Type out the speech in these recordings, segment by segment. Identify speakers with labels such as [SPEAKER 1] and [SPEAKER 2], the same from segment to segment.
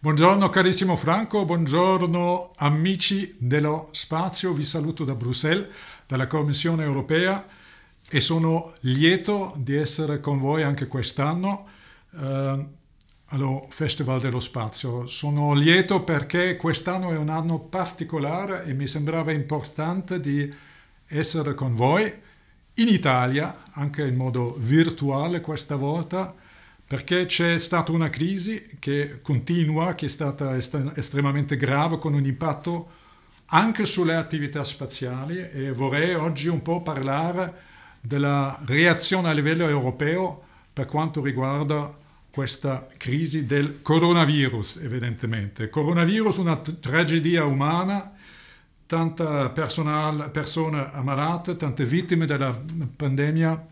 [SPEAKER 1] Buongiorno carissimo Franco, buongiorno amici dello spazio, vi saluto da Bruxelles, dalla Commissione europea e sono lieto di essere con voi anche quest'anno eh, allo Festival dello Spazio. Sono lieto perché quest'anno è un anno particolare e mi sembrava importante di essere con voi in Italia, anche in modo virtuale questa volta, perché c'è stata una crisi che continua, che è stata est estremamente grave, con un impatto anche sulle attività spaziali e vorrei oggi un po' parlare della reazione a livello europeo per quanto riguarda questa crisi del coronavirus, evidentemente. Coronavirus una tragedia umana, tante persone ammalate, tante vittime della pandemia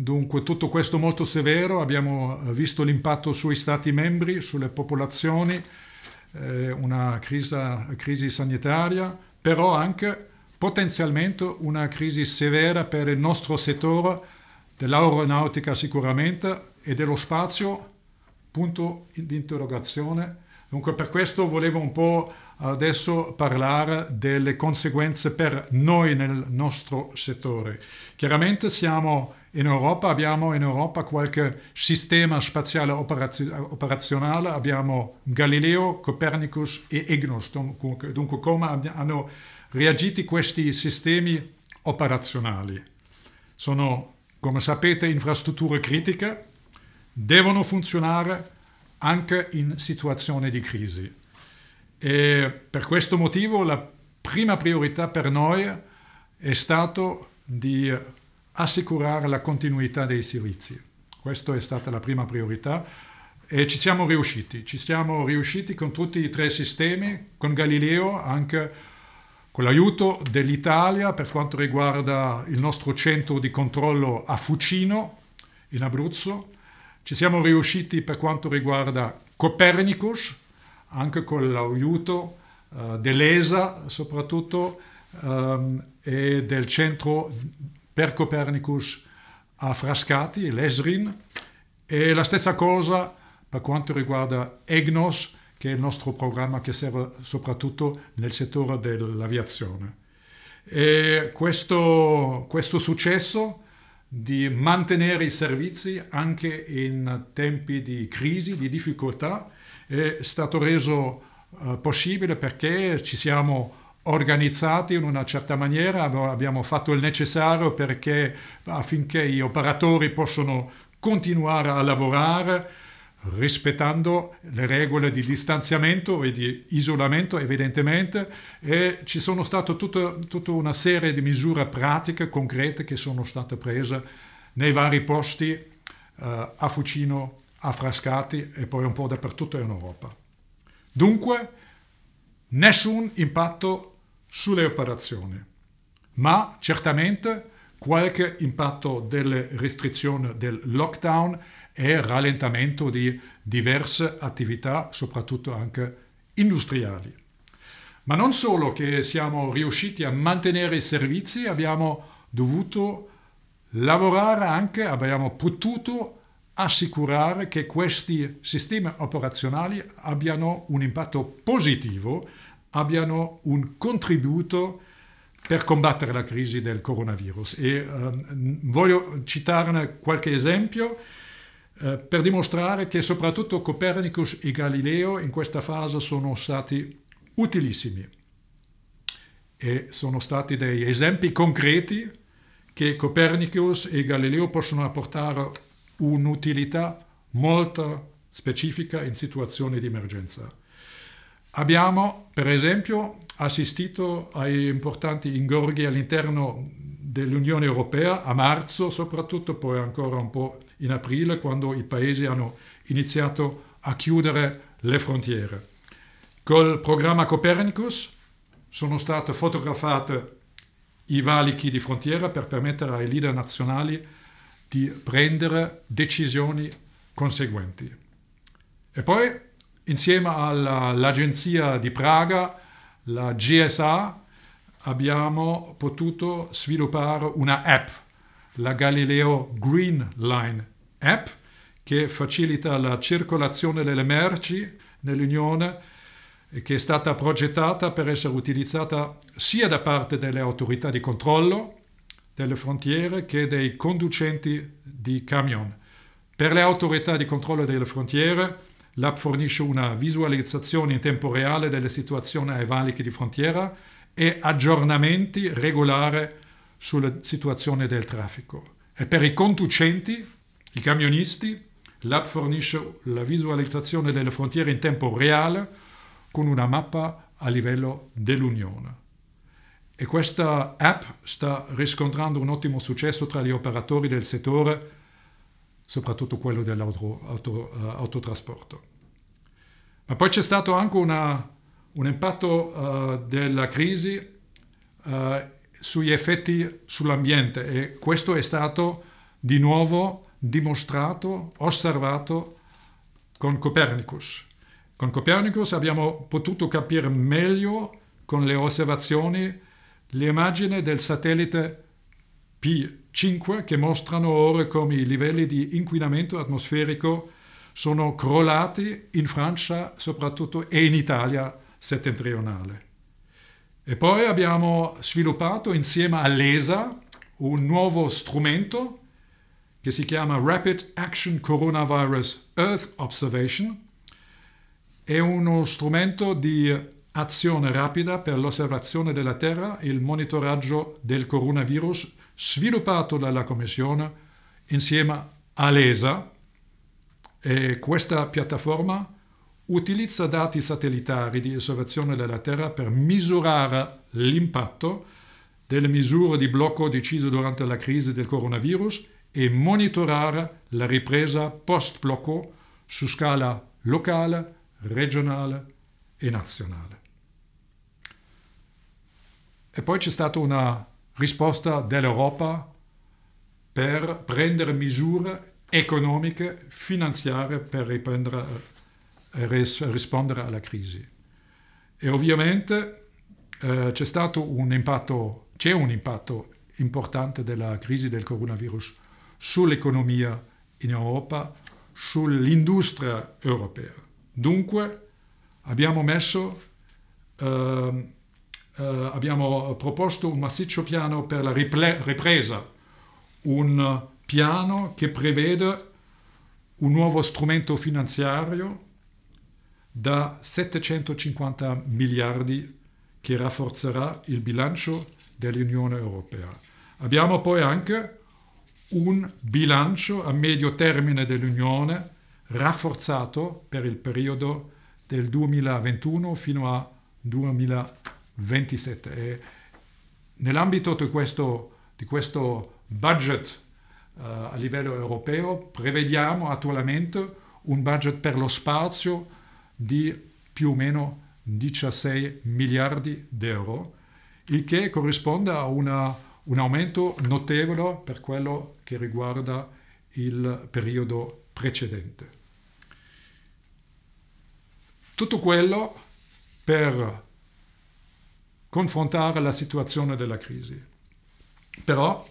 [SPEAKER 1] Dunque tutto questo molto severo, abbiamo eh, visto l'impatto sui Stati membri, sulle popolazioni, eh, una crisi, crisi sanitaria, però anche potenzialmente una crisi severa per il nostro settore dell'aeronautica sicuramente e dello spazio, punto di interrogazione. Dunque per questo volevo un po' adesso parlare delle conseguenze per noi nel nostro settore. Chiaramente siamo in Europa abbiamo in Europa qualche sistema spaziale operazionale, abbiamo Galileo, Copernicus e EGNOS, dunque come hanno reagito questi sistemi operazionali. Sono, come sapete, infrastrutture critiche, devono funzionare anche in situazioni di crisi. E per questo motivo la prima priorità per noi è stata di assicurare la continuità dei servizi. Questa è stata la prima priorità e ci siamo riusciti. Ci siamo riusciti con tutti e tre i sistemi, con Galileo anche con l'aiuto dell'Italia per quanto riguarda il nostro centro di controllo a Fucino, in Abruzzo. Ci siamo riusciti per quanto riguarda Copernicus, anche con l'aiuto uh, dell'ESA soprattutto um, e del centro per Copernicus a Frascati Lesrin e la stessa cosa per quanto riguarda EGNOS, che è il nostro programma che serve soprattutto nel settore dell'aviazione. E questo, questo successo di mantenere i servizi anche in tempi di crisi, di difficoltà, è stato reso eh, possibile perché ci siamo organizzati in una certa maniera, abbiamo fatto il necessario perché, affinché gli operatori possano continuare a lavorare rispettando le regole di distanziamento e di isolamento evidentemente e ci sono state tutta, tutta una serie di misure pratiche, concrete che sono state prese nei vari posti eh, a Fucino, a Frascati e poi un po' dappertutto in Europa. Dunque, nessun impatto sulle operazioni, ma certamente qualche impatto delle restrizioni del lockdown e rallentamento di diverse attività, soprattutto anche industriali. Ma non solo che siamo riusciti a mantenere i servizi, abbiamo dovuto lavorare anche, abbiamo potuto assicurare che questi sistemi operazionali abbiano un impatto positivo abbiano un contributo per combattere la crisi del coronavirus. E, um, voglio citarne qualche esempio eh, per dimostrare che soprattutto Copernicus e Galileo in questa fase sono stati utilissimi e sono stati dei esempi concreti che Copernicus e Galileo possono apportare un'utilità molto specifica in situazioni di emergenza. Abbiamo per esempio assistito a importanti ingorghi all'interno dell'Unione Europea a marzo, soprattutto poi ancora un po' in aprile, quando i paesi hanno iniziato a chiudere le frontiere. Col programma Copernicus sono state fotografate i valichi di frontiera per permettere ai leader nazionali di prendere decisioni conseguenti. E poi insieme all'Agenzia di Praga, la GSA, abbiamo potuto sviluppare una app, la Galileo Green Line app, che facilita la circolazione delle merci nell'Unione e che è stata progettata per essere utilizzata sia da parte delle autorità di controllo delle frontiere che dei conducenti di camion. Per le autorità di controllo delle frontiere L'app fornisce una visualizzazione in tempo reale delle situazioni ai valichi di frontiera e aggiornamenti regolari sulla situazione del traffico. E per i conducenti, i camionisti, l'app fornisce la visualizzazione delle frontiere in tempo reale con una mappa a livello dell'Unione. E questa app sta riscontrando un ottimo successo tra gli operatori del settore soprattutto quello dell'autotrasporto. Eh, Ma poi c'è stato anche una, un impatto uh, della crisi uh, sugli effetti sull'ambiente e questo è stato di nuovo dimostrato, osservato con Copernicus. Con Copernicus abbiamo potuto capire meglio con le osservazione l'immagine del satellite P 5 che mostrano ora come i livelli di inquinamento atmosferico sono crollati in Francia soprattutto e in Italia settentrionale. E poi abbiamo sviluppato insieme all'ESA un nuovo strumento che si chiama Rapid Action Coronavirus Earth Observation. È uno strumento di azione rapida per l'osservazione della Terra e il monitoraggio del coronavirus sviluppato dalla Commissione insieme all'ESA e questa piattaforma utilizza dati satellitari di osservazione della Terra per misurare l'impatto delle misure di blocco decise durante la crisi del coronavirus e monitorare la ripresa post-blocco su scala locale, regionale e nazionale. E poi c'è stata una risposta dell'Europa per prendere misure economiche, finanziarie per eh, ris rispondere alla crisi. E ovviamente eh, c'è stato un impatto, c'è un impatto importante della crisi del coronavirus sull'economia in Europa, sull'industria europea. Dunque abbiamo messo eh, eh, abbiamo proposto un massiccio piano per la ripresa, un piano che prevede un nuovo strumento finanziario da 750 miliardi che rafforzerà il bilancio dell'Unione Europea. Abbiamo poi anche un bilancio a medio termine dell'Unione rafforzato per il periodo del 2021 fino a 2030. 27. E nell'ambito di questo, di questo budget uh, a livello europeo prevediamo attualmente un budget per lo spazio di più o meno 16 miliardi di euro, il che corrisponde a una, un aumento notevole per quello che riguarda il periodo precedente. Tutto quello per confrontare la situazione della crisi. Però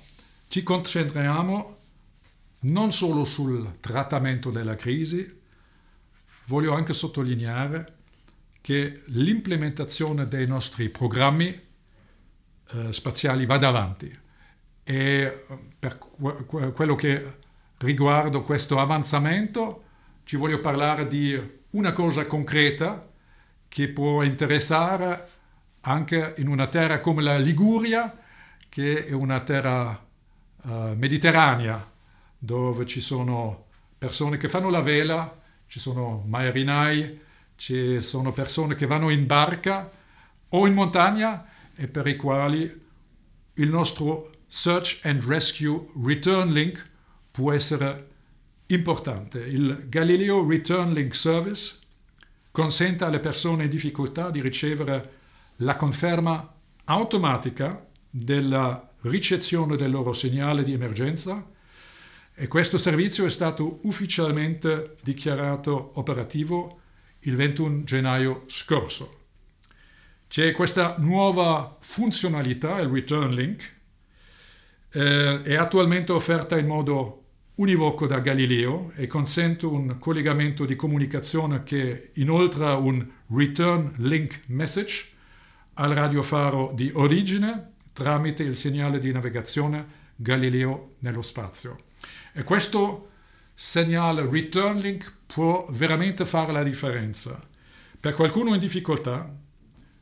[SPEAKER 1] ci concentriamo non solo sul trattamento della crisi, voglio anche sottolineare che l'implementazione dei nostri programmi eh, spaziali va avanti e eh, per quello che riguarda questo avanzamento ci voglio parlare di una cosa concreta che può interessare anche in una terra come la Liguria, che è una terra uh, mediterranea, dove ci sono persone che fanno la vela, ci sono marinai, ci sono persone che vanno in barca o in montagna e per i quali il nostro Search and Rescue Return Link può essere importante. Il Galileo Return Link Service consente alle persone in difficoltà di ricevere la conferma automatica della ricezione del loro segnale di emergenza e questo servizio è stato ufficialmente dichiarato operativo il 21 gennaio scorso. C'è questa nuova funzionalità, il Return Link, eh, è attualmente offerta in modo univoco da Galileo e consente un collegamento di comunicazione che inoltre un Return Link Message al radiofaro di origine tramite il segnale di navigazione Galileo nello spazio. E questo segnale return link può veramente fare la differenza. Per qualcuno in difficoltà,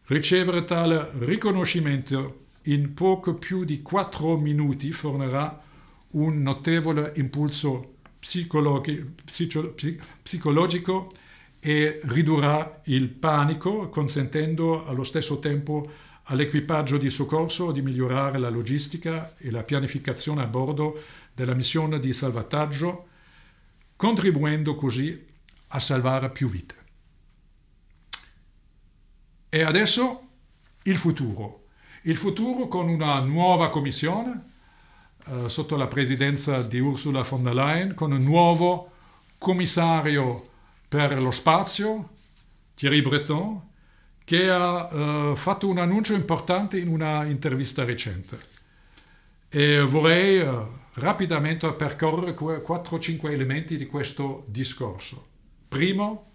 [SPEAKER 1] ricevere tale riconoscimento in poco più di 4 minuti fornirà un notevole impulso psicologico e ridurrà il panico, consentendo allo stesso tempo all'equipaggio di soccorso di migliorare la logistica e la pianificazione a bordo della missione di salvataggio, contribuendo così a salvare più vite. E adesso il futuro. Il futuro con una nuova commissione eh, sotto la presidenza di Ursula von der Leyen, con un nuovo commissario per lo spazio, Thierry Breton, che ha eh, fatto un annuncio importante in una intervista recente. E vorrei eh, rapidamente percorrere 4-5 elementi di questo discorso. Primo,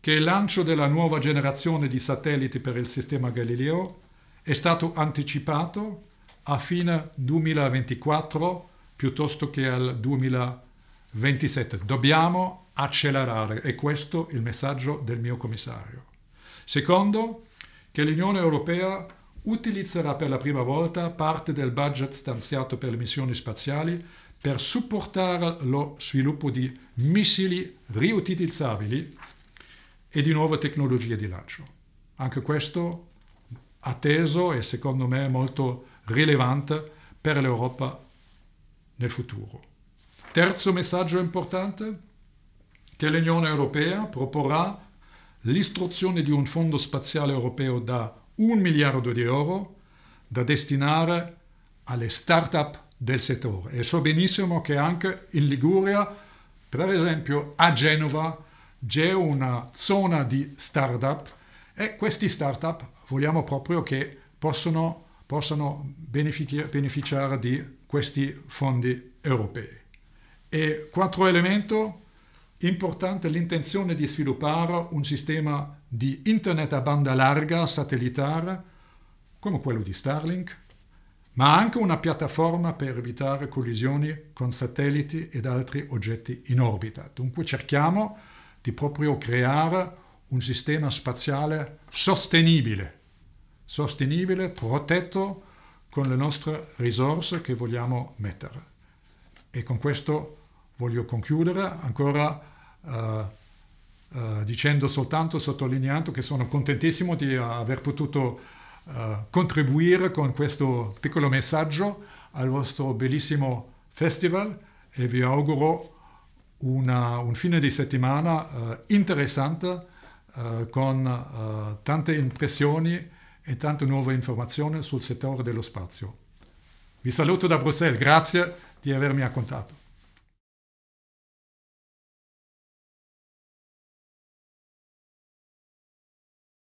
[SPEAKER 1] che il lancio della nuova generazione di satelliti per il sistema Galileo è stato anticipato a fine 2024 piuttosto che al 2027. Dobbiamo accelerare e questo è il messaggio del mio commissario. Secondo, che l'Unione Europea utilizzerà per la prima volta parte del budget stanziato per le missioni spaziali per supportare lo sviluppo di missili riutilizzabili e di nuove tecnologie di lancio. Anche questo atteso e secondo me molto rilevante per l'Europa nel futuro. Terzo messaggio importante, che l'Unione Europea proporrà l'istruzione di un fondo spaziale europeo da un miliardo di euro da destinare alle start-up del settore. E so benissimo che anche in Liguria, per esempio a Genova, c'è una zona di start-up e questi start-up vogliamo proprio che possono, possano beneficiare di questi fondi europei. E quattro elementi Importante l'intenzione di sviluppare un sistema di internet a banda larga satellitare, come quello di Starlink, ma anche una piattaforma per evitare collisioni con satelliti ed altri oggetti in orbita. Dunque cerchiamo di proprio creare un sistema spaziale sostenibile, sostenibile, protetto con le nostre risorse che vogliamo mettere. E con questo Voglio concludere ancora uh, uh, dicendo soltanto, sottolineando che sono contentissimo di aver potuto uh, contribuire con questo piccolo messaggio al vostro bellissimo festival e vi auguro una, un fine di settimana interessante con tante impressioni e tante nuove informazioni sul settore dello spazio. Vi saluto da Bruxelles, grazie di avermi accontato.